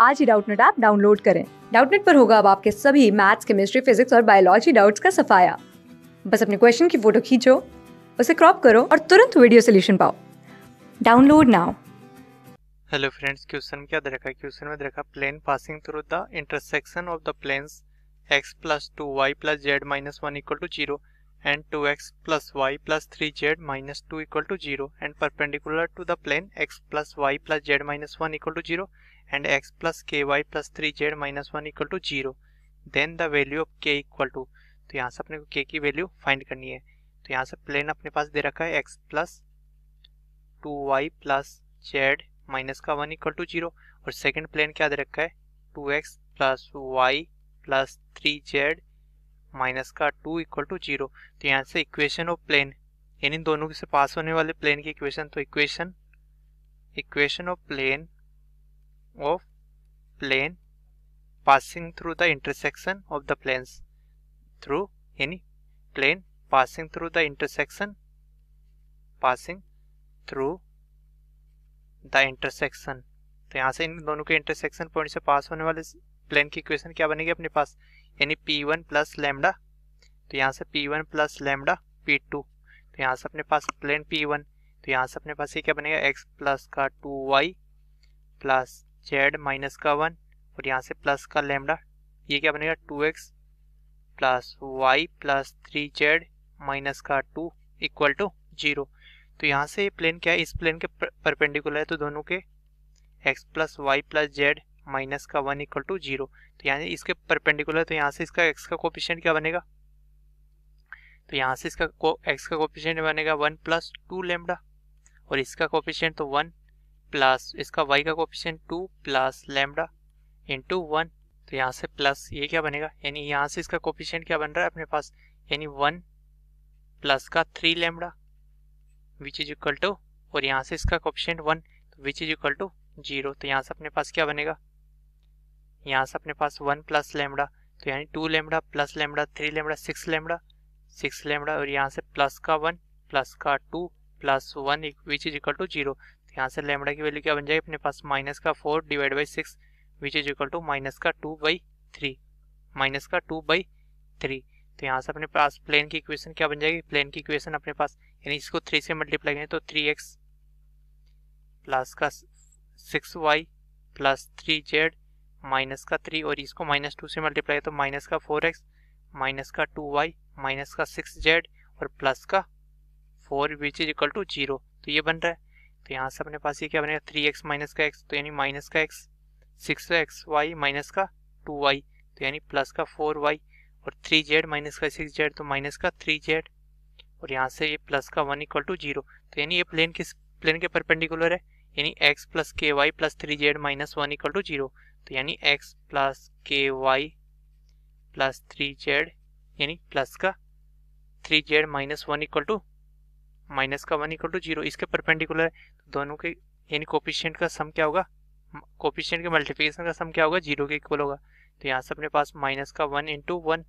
आज ही Doubtnut app download करें डाउटनेट पर होगा अब आपके सभी मैथ्स केमिस्ट्री फिजिक्स और बायोलॉजी डाउट्स का सफाया बस अपने क्वेश्चन की फोटो खींचो उसे क्रॉप करो और तुरंत वीडियो सोल्यूशन पाओ download now hello friends question क्या दे रखा है क्वेश्चन में दे रखा plane passing through the intersection of the planes x plus two y plus z minus one equal to zero and two x plus y plus three z minus two equal to zero and perpendicular to the plane x plus y plus z minus one equal to zero and x plus ky plus three z minus one equal to zero then the value of k equal to तो यहाँ से अपने को k की value find करनी है तो यहाँ से प्लेन अपने पास दे रखा है x plus two y plus z minus का वन इक्वल टू जीरो और सेकेंड प्लेन क्या दे रखा है two x plus y plus three z minus का टू इक्वल टू जीरो तो यहाँ से इक्वेशन ऑफ प्लेन यानी दोनों से पास होने वाले प्लेन की इक्वेशन तो equation equation of plane of plane passing through the intersection of the planes through any plane passing through the intersection passing through the intersection तो यहाँ से इन दोनों के इंटरसेक्शन पॉइंट से पास होने वाले प्लेन की इक्वेशन क्या बनेगी अपने पास यानी पी वन प्लस लेमडा तो यहाँ से P one plus lambda P two तो यहाँ से अपने पास प्लेन पी वन तो यहाँ से अपने पास ये क्या बनेगा एक्स प्लस का two y plus z minus का वन और यहाँ से प्लस का लेमडा ये क्या बनेगा two x plus y plus three z minus का टू इक्वल टू जीरो तो यहाँ से प्लेन क्या है इस प्लेन के परपेंडिकुलर है तो दोनों के x plus y plus z minus का वन इक्वल टू जीरो तो यहाँ इसके परपेंडिकुलर तो यहाँ से इसका एक्स का कोपिशेंट क्या बनेगा तो यहाँ से इसका एक्स का कोपिशेंट बनेगा वन प्लस टू लेमडा और इसका कोपिशेंट तो वन प्लस इसका वाई का coefficient two plus lambda into one तो यहाँ से प्लस ये क्या बनेगा यानी यहाँ से इसका कोपिशन क्या बन रहा है अपने पास यानी वन प्लस का three lambda which is equal to और यहाँ से इसका कोपिशन वन तो which is equal to zero तो यहाँ से अपने पास क्या बनेगा यहाँ से अपने पास वन प्लस लेमडा तो यानी two lambda plus lambda three lambda six lambda six lambda और यहाँ से प्लस का वन प्लस का two plus one which is equal to zero यहाँ से लेमडा की वैल्यू क्या बन जाएगी अपने पास माइनस का four divide by six which is equal to minus का टू बाई थ्री माइनस का टू बाई थ्री तो यहाँ से अपने पास प्लेन की इक्वेशन क्या बन जाएगी प्लेन की इक्वेशन अपने पास यानी इसको थ्री से मल्टीप्लाई करें तो थ्री एक्स प्लस का six y plus three z minus का थ्री और इसको माइनस टू से मल्टीप्लाई तो माइनस का फोर एक्स माइनस का टू वाई माइनस का सिक्स जेड और प्लस का four which is equal to zero तो ये बन रहा है तो यहाँ से अपने पास ये क्या बनेगा थ्री एक्स माइनस का एक्स तो यानी माइनस का x six x y minus का टू वाई तो यानी प्लस का फोर वाई और थ्री जेड माइनस का सिक्स जेड तो माइनस का थ्री जेड और यहाँ से ये प्लस का वन इक्वल टू जीरो तो यानी ये प्लेन किस प्लेन के परपेंडिकुलर है यानी x plus k y plus three z minus one equal to zero तो यानी x plus k y plus three z यानी प्लस का three z minus one equal to minus का वन इक्वल टू जीरो इसके perpendicular है तो दोनों के यानी कोपिशियंट का सम क्या होगा कोपिशियंट के मल्टीप्लिकेशन का सम क्या होगा जीरो के इक्वल होगा तो यहाँ से अपने पास माइनस का one into one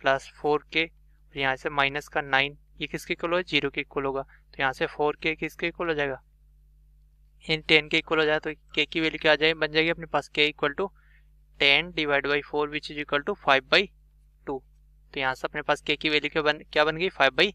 plus four k और यहाँ से माइनस का नाइन ये किसके इक्वल होगा जीरो के इक्वल होगा तो यहाँ से फोर के किसके इक्वल हो जाएगा इन टेन के इक्वल हो जाएगा तो के की वैल्यू क्या आ जाएगी बन जाएगी अपने पास k equal to ten divide by four which is equal to five by two तो यहाँ से अपने पास के की वैल्यू क्या बन क्या बन गई फाइव बाई